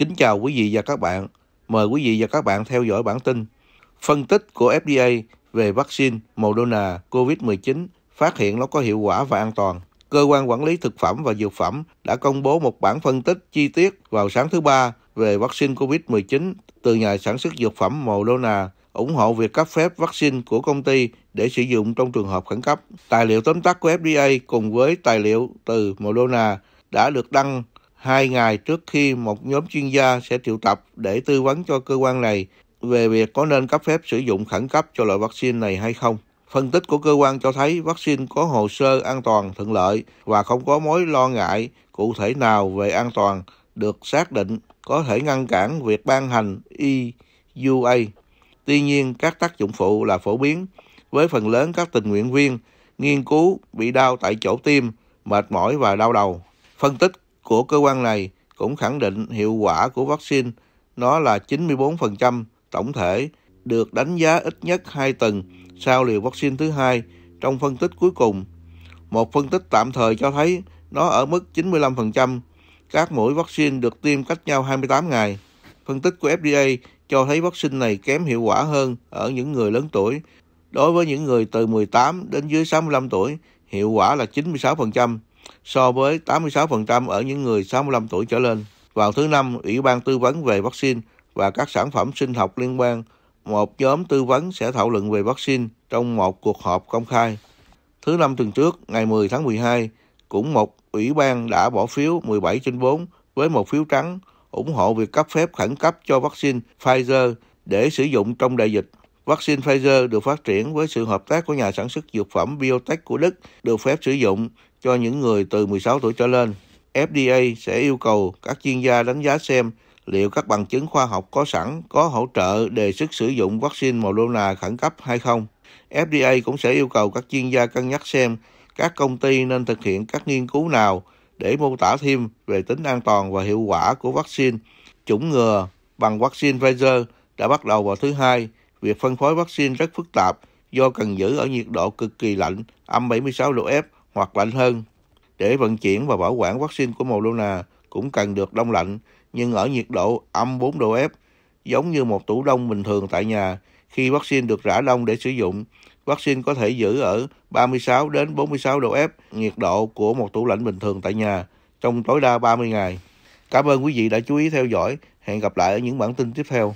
Kính chào quý vị và các bạn. Mời quý vị và các bạn theo dõi bản tin Phân tích của FDA về vaccine Moderna COVID-19 phát hiện nó có hiệu quả và an toàn. Cơ quan Quản lý Thực phẩm và Dược phẩm đã công bố một bản phân tích chi tiết vào sáng thứ Ba về vaccine COVID-19 từ nhà sản xuất dược phẩm Moderna ủng hộ việc cấp phép vaccine của công ty để sử dụng trong trường hợp khẩn cấp. Tài liệu tóm tắt của FDA cùng với tài liệu từ Moderna đã được đăng hai ngày trước khi một nhóm chuyên gia sẽ triệu tập để tư vấn cho cơ quan này về việc có nên cấp phép sử dụng khẩn cấp cho loại vaccine này hay không. Phân tích của cơ quan cho thấy vaccine có hồ sơ an toàn thuận lợi và không có mối lo ngại cụ thể nào về an toàn được xác định có thể ngăn cản việc ban hành EUA. Tuy nhiên, các tác dụng phụ là phổ biến, với phần lớn các tình nguyện viên nghiên cứu bị đau tại chỗ tim, mệt mỏi và đau đầu. Phân tích của cơ quan này cũng khẳng định hiệu quả của vaccine nó là 94% tổng thể được đánh giá ít nhất 2 tuần sau liều vaccine thứ hai trong phân tích cuối cùng. Một phân tích tạm thời cho thấy nó ở mức 95%. Các mũi vaccine được tiêm cách nhau 28 ngày. Phân tích của FDA cho thấy vaccine này kém hiệu quả hơn ở những người lớn tuổi. Đối với những người từ 18 đến dưới 65 tuổi, hiệu quả là 96% so với 86% ở những người 65 tuổi trở lên. Vào thứ Năm, Ủy ban tư vấn về vaccine và các sản phẩm sinh học liên quan, một nhóm tư vấn sẽ thảo luận về vaccine trong một cuộc họp công khai. Thứ Năm tuần trước, ngày 10 tháng 12, cũng một ủy ban đã bỏ phiếu 17 trên 4 với một phiếu trắng ủng hộ việc cấp phép khẩn cấp cho vaccine Pfizer để sử dụng trong đại dịch. Vaccine Pfizer được phát triển với sự hợp tác của nhà sản xuất dược phẩm biotech của Đức, được phép sử dụng cho những người từ 16 tuổi trở lên. FDA sẽ yêu cầu các chuyên gia đánh giá xem liệu các bằng chứng khoa học có sẵn có hỗ trợ đề xuất sử dụng vaccine Moderna khẩn cấp hay không. FDA cũng sẽ yêu cầu các chuyên gia cân nhắc xem các công ty nên thực hiện các nghiên cứu nào để mô tả thêm về tính an toàn và hiệu quả của vaccine. Chủng ngừa bằng vaccine Pfizer đã bắt đầu vào thứ Hai. Việc phân phối vaccine rất phức tạp do cần giữ ở nhiệt độ cực kỳ lạnh, âm 76 độ F hoặc lạnh hơn. Để vận chuyển và bảo quản vaccine của Moderna cũng cần được đông lạnh, nhưng ở nhiệt độ âm 4 độ F, giống như một tủ đông bình thường tại nhà. Khi vaccine được rã đông để sử dụng, vaccine có thể giữ ở 36 đến 46 độ F, nhiệt độ của một tủ lạnh bình thường tại nhà, trong tối đa 30 ngày. Cảm ơn quý vị đã chú ý theo dõi. Hẹn gặp lại ở những bản tin tiếp theo.